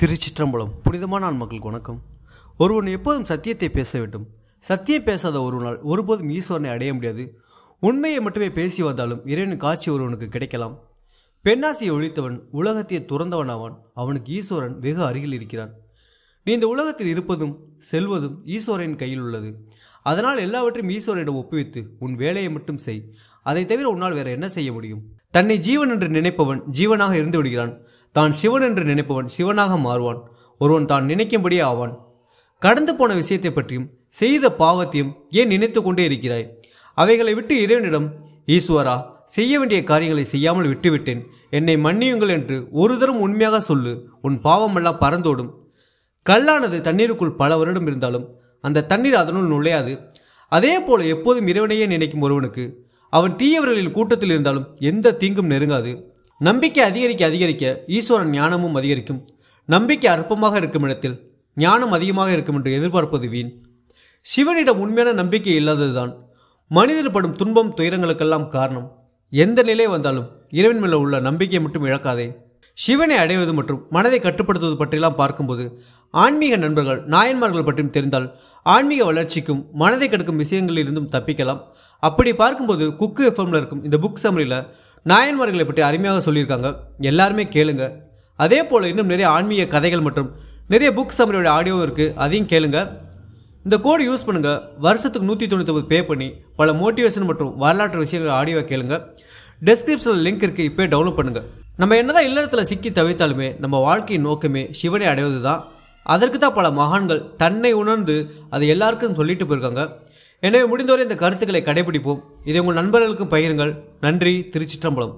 திருச்சிற்றம்பலம் புனிதமான ஆன்மக்களுக்கு வணக்கம் ஒருவன் எப்போதும் சத்தியத்தை பேச வேண்டும் சத்தியம் பேசாத ஒருவனால் ஒருபோதும் ஈஸ்வரனை அடைய முடியாது உண்மையை மட்டுமே பேசி வந்தாலும் இறைவன் காட்சி ஒருவனுக்கு கிடைக்கலாம் பெண்ணாசியை ஒழித்தவன் உலகத்தை துறந்தவனாவான் அவனுக்கு ஈஸ்வரன் வெகு அருகில் இருக்கிறான் நீ இந்த உலகத்தில் இருப்பதும் செல்வதும் ஈஸ்வரன் கையில் உள்ளது அதனால் எல்லாவற்றையும் ஈஸ்வரனிடம் ஒப்புவித்து உன் வேலையை மட்டும் செய் அதை தவிர உன்னால் வேற என்ன செய்ய முடியும் தன்னை ஜீவன் என்று நினைப்பவன் ஜீவனாக இருந்து விடுகிறான் தான் சிவன் என்று நினைப்பவன் சிவனாக மாறுவான் ஒருவன் தான் நினைக்கும்படியே ஆவான் கடந்து போன விஷயத்தை பற்றியும் செய்த பாவத்தையும் ஏன் நினைத்து கொண்டே இருக்கிறாய் அவைகளை விட்டு இறைவனிடம் ஈஸ்வரா செய்ய வேண்டிய காரியங்களை செய்யாமல் விட்டுவிட்டேன் என்னை மன்னியுங்கள் என்று ஒரு தரம் உண்மையாக சொல்லு உன் பாவமெல்லாம் பறந்தோடும் கல்லானது தண்ணீருக்குள் பல வருடம் இருந்தாலும் அந்த தண்ணீர் அதனுள் நுழையாது அதே போல எப்போதும் இறைவனையே நினைக்கும் ஒருவனுக்கு அவன் தீயவர்களின் கூட்டத்தில் இருந்தாலும் எந்த தீங்கும் நெருங்காது நம்பிக்கை அதிகரிக்க அதிகரிக்க ஈஸ்வரன் ஞானமும் அதிகரிக்கும் நம்பிக்கை அற்பமாக இருக்கும் இடத்தில் ஞானம் அதிகமாக இருக்கும் என்று எதிர்பார்ப்பது வீண் சிவனிடம் உண்மையான நம்பிக்கை இல்லாததுதான் மனிதர் படும் துன்பம் துயரங்களுக்கெல்லாம் காரணம் எந்த நிலை வந்தாலும் இறைவன் மேல உள்ள நம்பிக்கை மட்டும் இழக்காதே சிவனை அடைவது மற்றும் மனதை கட்டுப்படுத்துவது பற்றியெல்லாம் பார்க்கும்போது ஆன்மீக நண்பர்கள் நாயன்மார்கள் பற்றியும் தெரிந்தால் ஆன்மீக வளர்ச்சிக்கும் மனதை கெடுக்கும் விஷயங்களிலிருந்தும் தப்பிக்கலாம் அப்படி பார்க்கும்போது குக்கு எஃப்எம்ல இருக்கும் இந்த புக் சமரியில் நாயன்மார்களை பற்றி அருமையாக சொல்லியிருக்காங்க எல்லாருமே கேளுங்க அதே போல் இன்னும் நிறைய ஆன்மீக கதைகள் மற்றும் நிறைய புக் சமரியோட ஆடியோவும் இருக்குது அதையும் கேளுங்க இந்த கோடு யூஸ் பண்ணுங்கள் வருஷத்துக்கு நூற்றி தொண்ணூற்றி பே பண்ணி பல மோட்டிவேஷன் மற்றும் வரலாற்று விஷயங்கள் ஆடியோவை கேளுங்க டெஸ்கிரிப்ஷனில் லிங்க் இருக்குது இப்போ டவுன்லோட் பண்ணுங்கள் நம்ம என்னதான் இல்ல இடத்துல சிக்கி தவித்தாலுமே நம்ம வாழ்க்கையின் நோக்கமே சிவனை அடைவது தான் அதற்கு தான் பல மகான்கள் தன்னை உணர்ந்து அதை எல்லாருக்கும் சொல்லிட்டு போயிருக்காங்க எனவே முடிந்தவரை இந்த கருத்துக்களை கடைபிடிப்போம் இதை உங்கள் நண்பர்களுக்கும் பகிருங்கள் நன்றி திருச்சிற்றம்பலம்